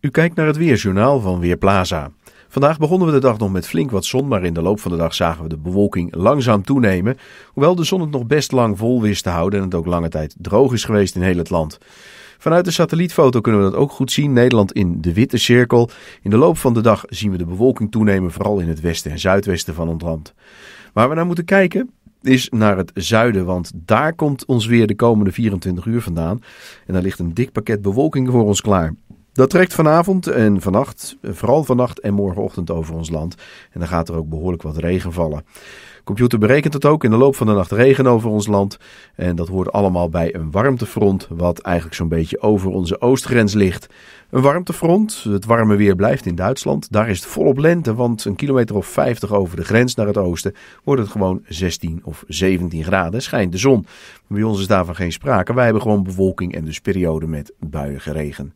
U kijkt naar het Weerjournaal van Weerplaza. Vandaag begonnen we de dag nog met flink wat zon, maar in de loop van de dag zagen we de bewolking langzaam toenemen. Hoewel de zon het nog best lang vol wist te houden en het ook lange tijd droog is geweest in heel het land. Vanuit de satellietfoto kunnen we dat ook goed zien. Nederland in de witte cirkel. In de loop van de dag zien we de bewolking toenemen, vooral in het westen en zuidwesten van ons land. Waar we naar moeten kijken, is naar het zuiden, want daar komt ons weer de komende 24 uur vandaan. En daar ligt een dik pakket bewolking voor ons klaar. Dat trekt vanavond en vannacht, vooral vannacht en morgenochtend over ons land. En dan gaat er ook behoorlijk wat regen vallen. De computer berekent het ook in de loop van de nacht regen over ons land. En dat hoort allemaal bij een warmtefront, wat eigenlijk zo'n beetje over onze oostgrens ligt. Een warmtefront, het warme weer blijft in Duitsland. Daar is het volop lente, want een kilometer of 50 over de grens naar het oosten wordt het gewoon 16 of 17 graden. Schijnt de zon. bij ons is daarvan geen sprake. Wij hebben gewoon bewolking en dus periode met buien geregen.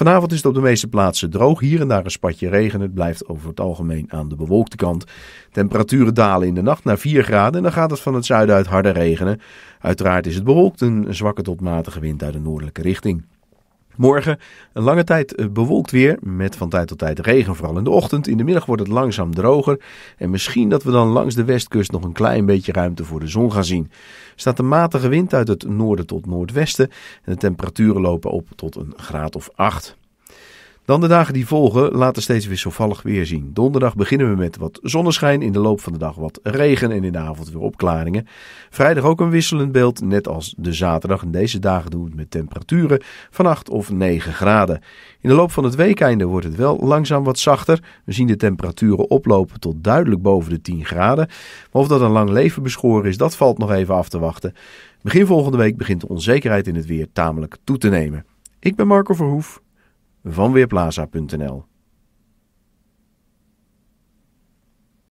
Vanavond is het op de meeste plaatsen droog. Hier en daar een spatje regen. Het blijft over het algemeen aan de bewolkte kant. Temperaturen dalen in de nacht naar 4 graden. En dan gaat het van het zuiden uit harder regenen. Uiteraard is het bewolkt. Een zwakke tot matige wind uit de noordelijke richting. Morgen een lange tijd eh, bewolkt weer, met van tijd tot tijd regen, vooral in de ochtend. In de middag wordt het langzaam droger en misschien dat we dan langs de westkust nog een klein beetje ruimte voor de zon gaan zien. Er staat een matige wind uit het noorden tot noordwesten en de temperaturen lopen op tot een graad of 8. Dan de dagen die volgen laten steeds wisselvallig weer zien. Donderdag beginnen we met wat zonneschijn, in de loop van de dag wat regen en in de avond weer opklaringen. Vrijdag ook een wisselend beeld, net als de zaterdag. In deze dagen doen we het met temperaturen van 8 of 9 graden. In de loop van het weekende wordt het wel langzaam wat zachter. We zien de temperaturen oplopen tot duidelijk boven de 10 graden. Maar of dat een lang leven beschoren is, dat valt nog even af te wachten. Begin volgende week begint de onzekerheid in het weer tamelijk toe te nemen. Ik ben Marco Verhoef van Weerplaza.nl